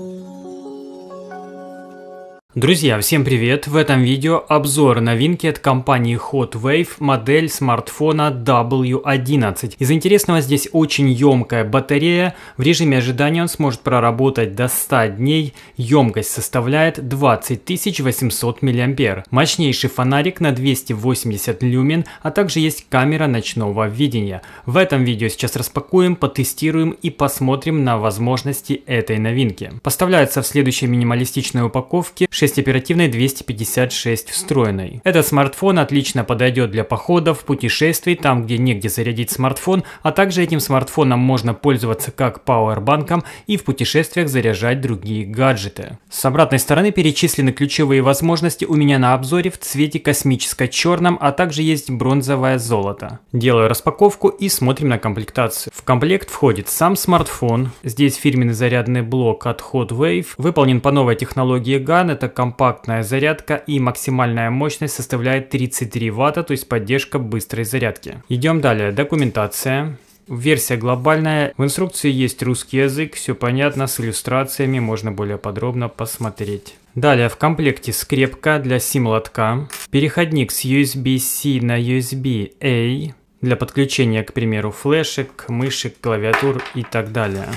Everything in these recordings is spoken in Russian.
Thank mm. you. Друзья, всем привет! В этом видео обзор новинки от компании Hotwave модель смартфона W11. Из интересного здесь очень емкая батарея, в режиме ожидания он сможет проработать до 100 дней, емкость составляет 20800 миллиампер. Мощнейший фонарик на 280 люмен, а также есть камера ночного видения. В этом видео сейчас распакуем, потестируем и посмотрим на возможности этой новинки. Поставляется в следующей минималистичной упаковке 6 скорость оперативной 256 встроенной. Этот смартфон отлично подойдет для походов, путешествий, там где негде зарядить смартфон, а также этим смартфоном можно пользоваться как пауэрбанком и в путешествиях заряжать другие гаджеты. С обратной стороны перечислены ключевые возможности у меня на обзоре в цвете космическо-черном, а также есть бронзовое золото. Делаю распаковку и смотрим на комплектацию. В комплект входит сам смартфон, здесь фирменный зарядный блок от Hot Wave, выполнен по новой технологии GAN, это компактная зарядка и максимальная мощность составляет 33 Вт, то есть поддержка быстрой зарядки. Идем далее. Документация. Версия глобальная. В инструкции есть русский язык, все понятно, с иллюстрациями можно более подробно посмотреть. Далее в комплекте скрепка для сим-лотка, переходник с USB-C на USB-A для подключения, к примеру, флешек, мышек, клавиатур и так далее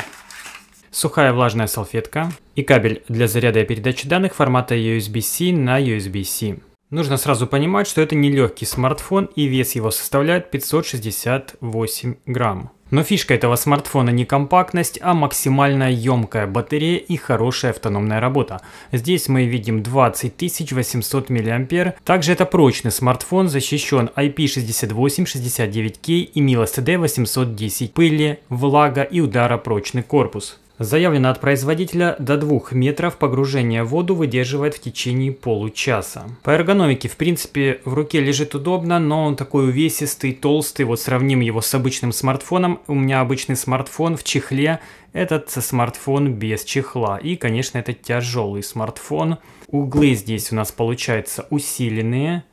сухая влажная салфетка и кабель для заряда и передачи данных формата USB-C на USB-C. Нужно сразу понимать, что это не легкий смартфон и вес его составляет 568 грамм. Но фишка этого смартфона не компактность, а максимально емкая батарея и хорошая автономная работа. Здесь мы видим 20800 миллиампер. Также это прочный смартфон, защищен IP68, 69K и MIL STD 810 пыли, влага и удара прочный корпус. Заявлено от производителя до 2 метров погружение в воду выдерживает в течение получаса. По эргономике, в принципе, в руке лежит удобно, но он такой увесистый, толстый. Вот сравним его с обычным смартфоном. У меня обычный смартфон в чехле, этот смартфон без чехла. И, конечно, это тяжелый смартфон. Углы здесь у нас получаются усиленные.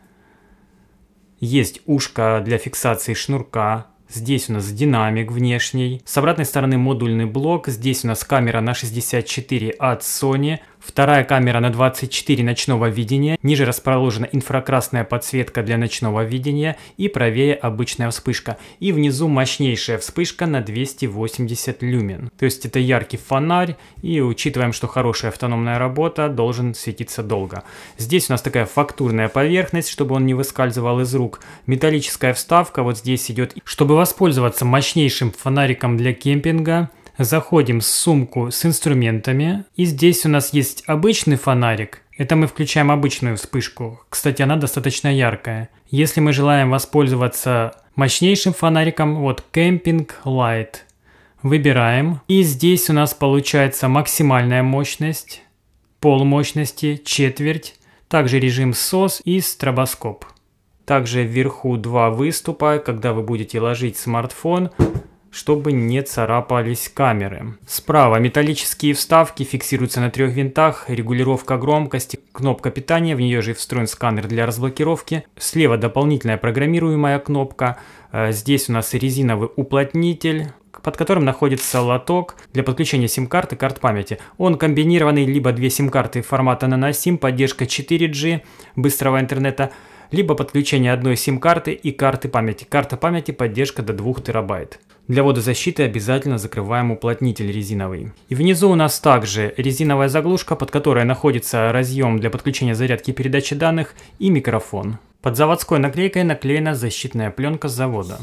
Есть ушко для фиксации шнурка Здесь у нас динамик внешний. С обратной стороны модульный блок. Здесь у нас камера на 64 от Sony. Вторая камера на 24 ночного видения. Ниже расположена инфракрасная подсветка для ночного видения и правее обычная вспышка. И внизу мощнейшая вспышка на 280 люмен. То есть это яркий фонарь и учитываем, что хорошая автономная работа должен светиться долго. Здесь у нас такая фактурная поверхность, чтобы он не выскальзывал из рук. Металлическая вставка вот здесь идет. Чтобы воспользоваться мощнейшим фонариком для кемпинга, заходим в сумку с инструментами. И здесь у нас есть обычный фонарик. Это мы включаем обычную вспышку. Кстати, она достаточно яркая. Если мы желаем воспользоваться мощнейшим фонариком, вот Camping Light. Выбираем. И здесь у нас получается максимальная мощность, пол четверть. Также режим SOS и стробоскоп. Также вверху два выступа, когда вы будете ложить смартфон, чтобы не царапались камеры. Справа металлические вставки фиксируются на трех винтах, регулировка громкости, кнопка питания, в нее же встроен сканер для разблокировки. Слева дополнительная программируемая кнопка, э, здесь у нас резиновый уплотнитель, под которым находится лоток для подключения сим-карты карт памяти. Он комбинированный либо две сим-карты формата NanoSIM, поддержка 4G, быстрого интернета, либо подключение одной сим-карты и карты памяти. Карта памяти поддержка до 2 терабайт. Для водозащиты обязательно закрываем уплотнитель резиновый. И внизу у нас также резиновая заглушка, под которой находится разъем для подключения зарядки передачи данных и микрофон. Под заводской наклейкой наклеена защитная пленка с завода.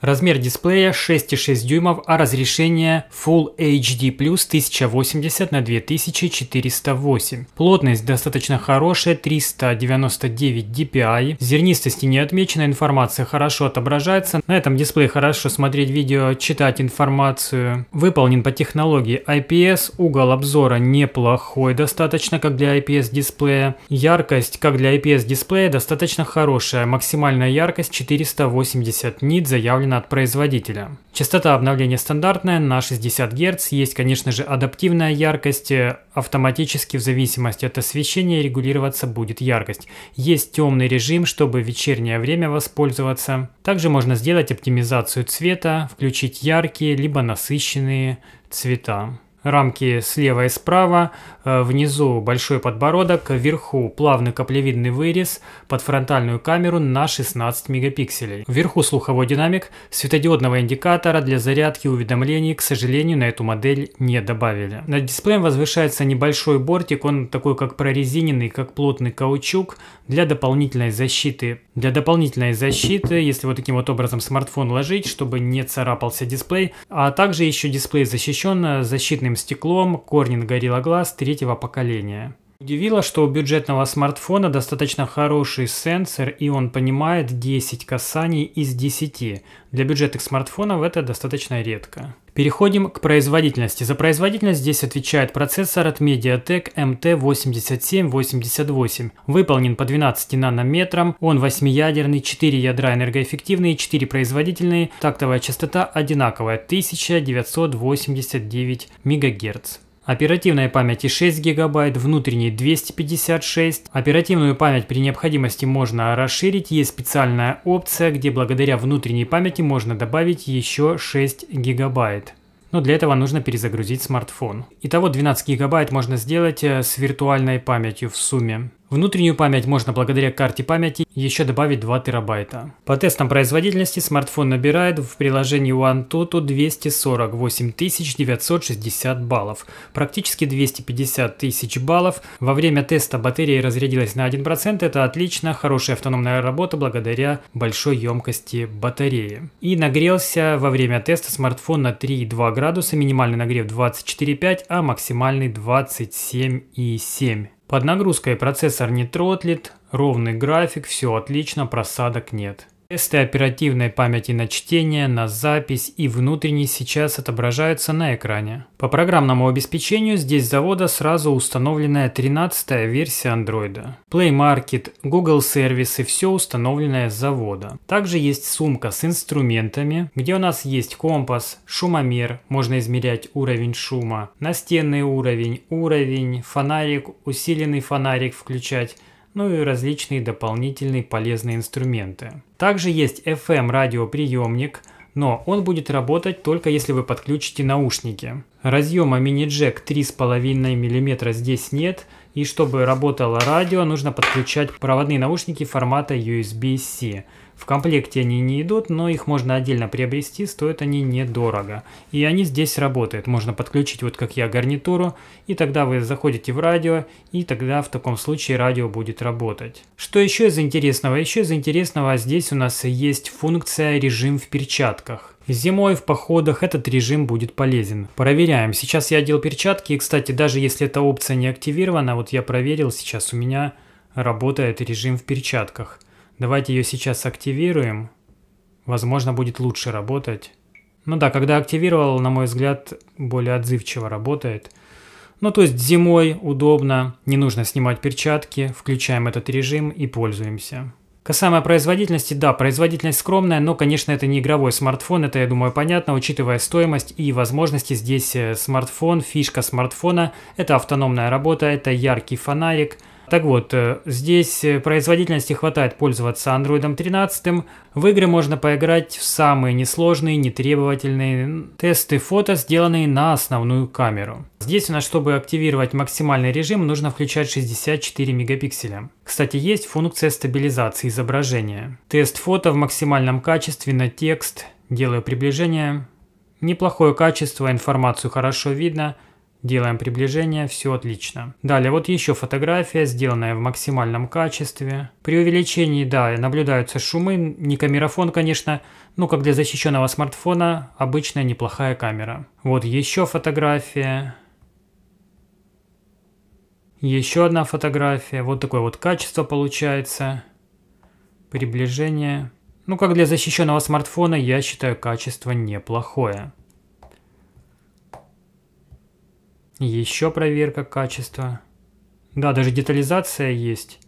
Размер дисплея 6,6 дюймов, а разрешение Full HD+, 1080 на 2408. Плотность достаточно хорошая, 399 DPI. Зернистости не отмечена, информация хорошо отображается. На этом дисплее хорошо смотреть видео, читать информацию. Выполнен по технологии IPS, угол обзора неплохой достаточно, как для IPS дисплея. Яркость, как для IPS дисплея, достаточно хорошая. Максимальная яркость 480 нит заявлена поставлена от производителя. Частота обновления стандартная на 60 Гц, есть, конечно же, адаптивная яркость, э, автоматически в зависимости от освещения регулироваться будет яркость. Есть темный режим, чтобы в вечернее время воспользоваться. Также можно сделать оптимизацию цвета, включить яркие либо насыщенные цвета рамки слева и справа, э, внизу большой подбородок, вверху плавный каплевидный вырез под фронтальную камеру на 16 мегапикселей. Вверху слуховой динамик, светодиодного индикатора для зарядки уведомлений, к сожалению, на эту модель не добавили. Над дисплеем возвышается небольшой бортик, он такой как прорезиненный, как плотный каучук для дополнительной защиты. Для дополнительной защиты, если вот таким вот образом смартфон ложить, чтобы не царапался дисплей, а также еще дисплей защищен э, защитным стеклом, корнин гориллоглаз третьего поколения. Удивило, что у бюджетного смартфона достаточно хороший сенсор и он понимает 10 касаний из 10. Для бюджетных смартфонов это достаточно редко. Переходим к производительности. За производительность здесь отвечает процессор от Mediatek MT8788. Выполнен по 12 нанометрам, он 8-ядерный, 4 ядра энергоэффективные, 4 производительные, тактовая частота одинаковая 1989 МГц оперативной памяти 6 гигабайт, внутренней 256. Оперативную память при необходимости можно расширить, есть специальная опция, где благодаря внутренней памяти можно добавить еще 6 гигабайт. но для этого нужно перезагрузить смартфон. Итого 12 гигабайт можно сделать э, с виртуальной памятью в сумме. Внутреннюю память можно благодаря карте памяти еще добавить 2 терабайта. По тестам производительности смартфон набирает в приложении OneToto 248 960 баллов, практически 250 тысяч баллов. Во время теста батарея разрядилась на 1%, это отлично, хорошая автономная работа благодаря большой емкости батареи. И нагрелся во время теста смартфон на 3,2 градуса, минимальный нагрев 24,5, а максимальный 27,7. Под нагрузкой процессор не тротлит, ровный график, все отлично, просадок нет. Тесты оперативной памяти на чтение, на запись и внутренний сейчас отображаются на экране. По программному обеспечению здесь завода сразу установленная 13 версия Android. Play Market, Google сервисы – все установленное с завода. Также есть сумка с инструментами, где у нас есть компас, шумомер, можно измерять уровень шума, настенный уровень, уровень, фонарик, усиленный фонарик включать – ну и различные дополнительные полезные инструменты. Также есть FM-радиоприемник, но он будет работать только если вы подключите наушники. Разъема мини-джек 3,5 мм здесь нет, и чтобы работало радио, нужно подключать проводные наушники формата USB-C. В комплекте они не идут, но их можно отдельно приобрести, стоят они недорого. И они здесь работают. Можно подключить, вот как я, гарнитуру, и тогда вы заходите в радио, и тогда в таком случае радио будет работать. Что еще из интересного? Еще из интересного здесь у нас есть функция режим в перчатках. Зимой в походах этот режим будет полезен. Проверяем. Сейчас я одел перчатки, и, кстати, даже если эта опция не активирована, вот я проверил, сейчас у меня работает режим в перчатках. Давайте ее сейчас активируем. Возможно, будет лучше работать. Ну да, когда активировал, на мой взгляд, более отзывчиво работает. Ну то есть зимой удобно, не нужно снимать перчатки, включаем этот режим и пользуемся. Касаемо производительности, да, производительность скромная, но, конечно, это не игровой смартфон, это, я думаю, понятно, учитывая стоимость и возможности. Здесь э, смартфон, фишка смартфона, это автономная работа, это яркий фонарик – так вот, э, здесь э, производительности хватает пользоваться Android 13. В игры можно поиграть в самые несложные, нетребовательные тесты фото, сделанные на основную камеру. Здесь у нас, чтобы активировать максимальный режим, нужно включать 64 мегапикселя. Кстати, есть функция стабилизации изображения. Тест фото в максимальном качестве на текст. Делаю приближение. Неплохое качество, информацию хорошо видно – Делаем приближение, все отлично. Далее, вот еще фотография, сделанная в максимальном качестве. При увеличении, да, наблюдаются шумы, не камерафон, конечно, но как для защищенного смартфона, обычная неплохая камера. Вот еще фотография. Еще одна фотография, вот такое вот качество получается. Приближение. Ну, как для защищенного смартфона, я считаю качество неплохое. Еще проверка качества. Да, даже детализация есть.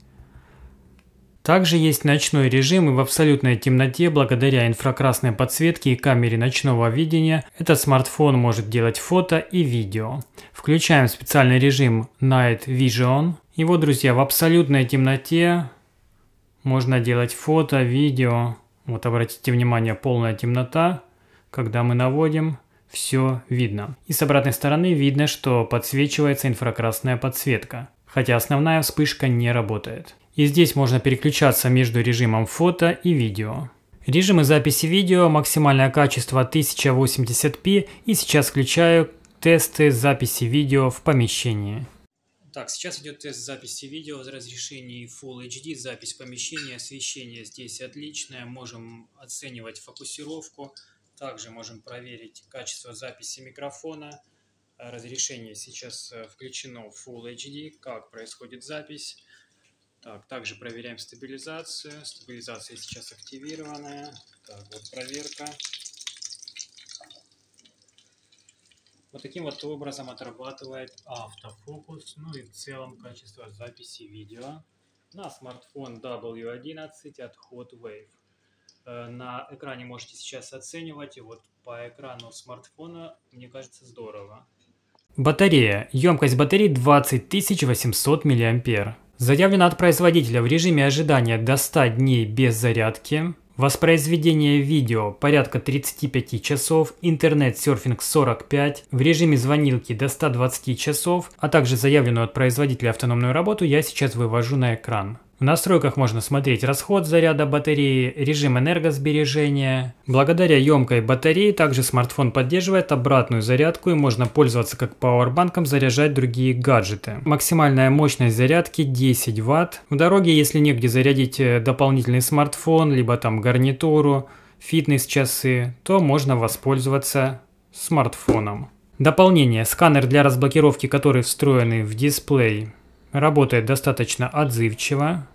Также есть ночной режим и в абсолютной темноте благодаря инфракрасной подсветке и камере ночного видения этот смартфон может делать фото и видео. Включаем специальный режим Night Vision. Его, друзья, в абсолютной темноте можно делать фото, видео. Вот обратите внимание, полная темнота, когда мы наводим – все видно. И с обратной стороны видно, что подсвечивается инфракрасная подсветка, хотя основная вспышка не работает. И здесь можно переключаться между режимом фото и видео. Режимы записи видео, максимальное качество 1080p и сейчас включаю тесты записи видео в помещении. Так, сейчас идет тест записи видео с разрешением Full HD, запись помещения, освещение здесь отличное, можем оценивать фокусировку. Также можем проверить качество записи микрофона. Э, разрешение сейчас э, включено в Full HD, как происходит запись. Так, также проверяем стабилизацию. Стабилизация сейчас активированная. Так, вот проверка. Вот таким вот образом отрабатывает автофокус, ну и в целом качество записи видео на смартфон W11 от Hot Wave. Э, на экране можете сейчас оценивать, и вот по экрану смартфона, мне кажется, здорово. Батарея. Емкость батареи 20800 миллиампер. Заявлено от производителя в режиме ожидания до 100 дней без зарядки. Воспроизведение видео порядка 35 часов, интернет-серфинг 45, в режиме звонилки до 120 часов, а также заявленную от производителя автономную работу я сейчас вывожу на экран. В настройках можно смотреть расход заряда батареи, режим энергосбережения. Благодаря емкой батареи также смартфон поддерживает обратную зарядку и можно пользоваться как пауэрбанком, заряжать другие гаджеты. Максимальная мощность зарядки 10 Вт. В дороге, если негде зарядить э, дополнительный смартфон, либо там гарнитуру, фитнес-часы, то можно воспользоваться смартфоном. Дополнение. Сканер для разблокировки, который встроенный в дисплей работает достаточно отзывчиво.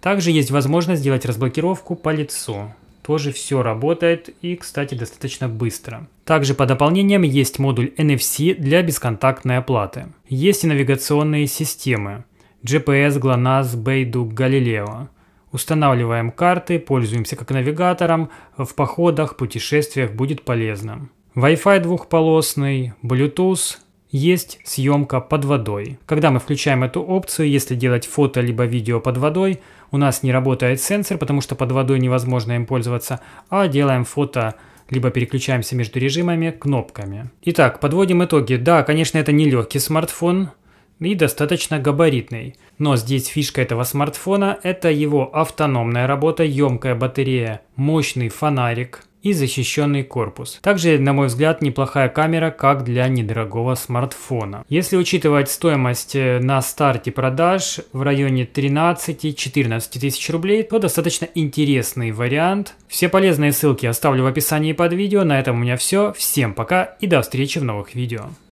Также есть возможность сделать разблокировку по лицу. Тоже все работает и, кстати, достаточно быстро. Также по дополнениям есть модуль NFC для бесконтактной оплаты. Есть и навигационные системы. GPS, GLONASS, Beidou, Galileo. Устанавливаем карты, пользуемся как навигатором, в походах, путешествиях будет полезно. Wi-Fi двухполосный, Bluetooth, есть съемка под водой. Когда мы включаем эту опцию, если делать фото либо видео под водой, у нас не работает сенсор, потому что под водой невозможно им пользоваться, а делаем фото либо переключаемся между режимами кнопками. Итак, подводим итоги. Да, конечно, это не легкий смартфон, и достаточно габаритный. Но здесь фишка этого смартфона – это его автономная работа, емкая батарея, мощный фонарик и защищенный корпус. Также, на мой взгляд, неплохая камера, как для недорогого смартфона. Если учитывать стоимость э, на старте продаж в районе 13-14 тысяч рублей, то достаточно интересный вариант. Все полезные ссылки оставлю в описании под видео. На этом у меня все. Всем пока и до встречи в новых видео.